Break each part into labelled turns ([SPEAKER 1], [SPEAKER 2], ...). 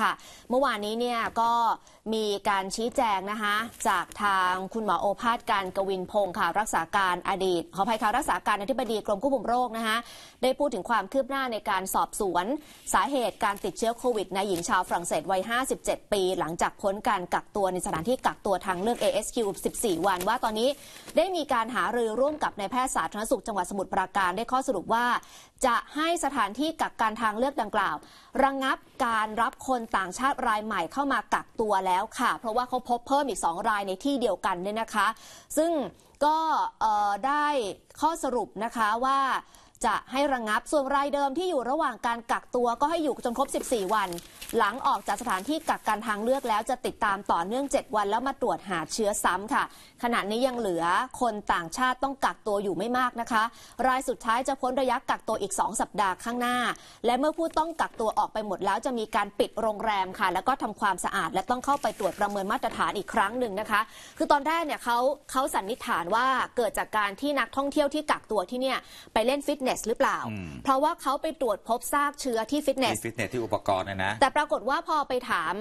[SPEAKER 1] ค่ะเมื่อวานนี้เนี่ยก็มีการชี้แจงนะคะจากทางคุณหมอโอภาสการกวินพงศ์ค่ะรักษาการอดีต ขออภัยค่ะรักษาการอธิบดีกรมควบคุมโรคนะคะได้พูดถึงความคืบหน้าในการสอบสวนสาเหตุการติดเชื้อโควิด ในหญิงชาวฝรั่งเศสวัย57 ปี หลังจากพ้นการกักตัวในสถานที่กักตัวทางเลือก ASQ 14วัน ว่าตอนนี้ได้มีการหารือร่วมกับนายแพทย์สาธารณสุขจังหวัดสมุทรปราการได้ข้อสรุปว่า จะให้สถานที่กักกันทางเลือกดังกล่าว ระงงับการรับคนต่างชาติรายใหม่เข้ามากักตัวแล้วค่ะ เพราะว่าเขาพบเพิ่มอีก 2 รายในที่เดียวกันเนี่ยนะคะ ซึ่งก็ได้ข้อสรุปนะคะว่า จะให้ระงงับส่วนรายเดิมที่อยู่ระหว่างการกักตัวก็ให้อยู่จนครบ 14 วันหลังออกจากสถานที่กักกันทางเลือกแล้วจะติดตามต่อเนื่อง 7 วันแล้วมาตรวจหาเชื้อซ้ำค่ะ ขณะนี้ยังเหลือคนต่างชาติต้องกักตัวอยู่ไม่มากนะคะ รายสุดท้ายจะพ้นระยะกักตัวอีก 2 สัปดาห์ข้างหน้า และเมื่อผู้ต้องกักตัวออกไปหมดแล้วจะมีการปิดโรงแรมค่ะ แล้วก็ทำความสะอาด และต้องเข้าไปตรวจประเมินมาตรฐานอีกครั้งหนึ่งนะคะ คือตอนแรกเนี่ยเขาเขาสันนิษฐานว่าเกิดจากการที่นักท่องเที่ยวที่กักตัวที่เนี่ยไปเล่นฟิตเนสหรือเปล่า เพราะว่าเขาไปตรวจพบซากเชื้อที่ฟิตเนส
[SPEAKER 2] ฟิตเนสที่อุปกรณ์นะนะแ
[SPEAKER 1] ต่ปรากฏว่าพอไปถาม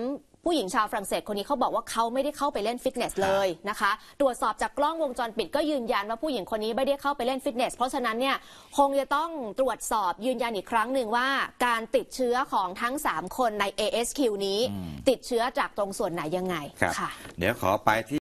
[SPEAKER 1] ผู้หญิงชาวฝรั่งเศสคนนี้เขาบอกว่าเขาไม่ได้เข้าไปเล่นฟิตเนสเลยนะคะตรวจสอบจากกล้องวงจรปิดก็ยืนยันว่าผู้หญิงคนนี้ไม่ได้เข้าไปเล่นฟิตเนสเพราะฉะนั้นเนี่ยคงจะต้องตรวจสอบยืนยันอีกครั้งหนึ่งว่าการติดเชื้อของทั้ง 3 คนใน ASQ นี้ติดเชื้อจากตรงส่วนไหนยังไง
[SPEAKER 2] ค่ะ เดี๋ยวขอไปที่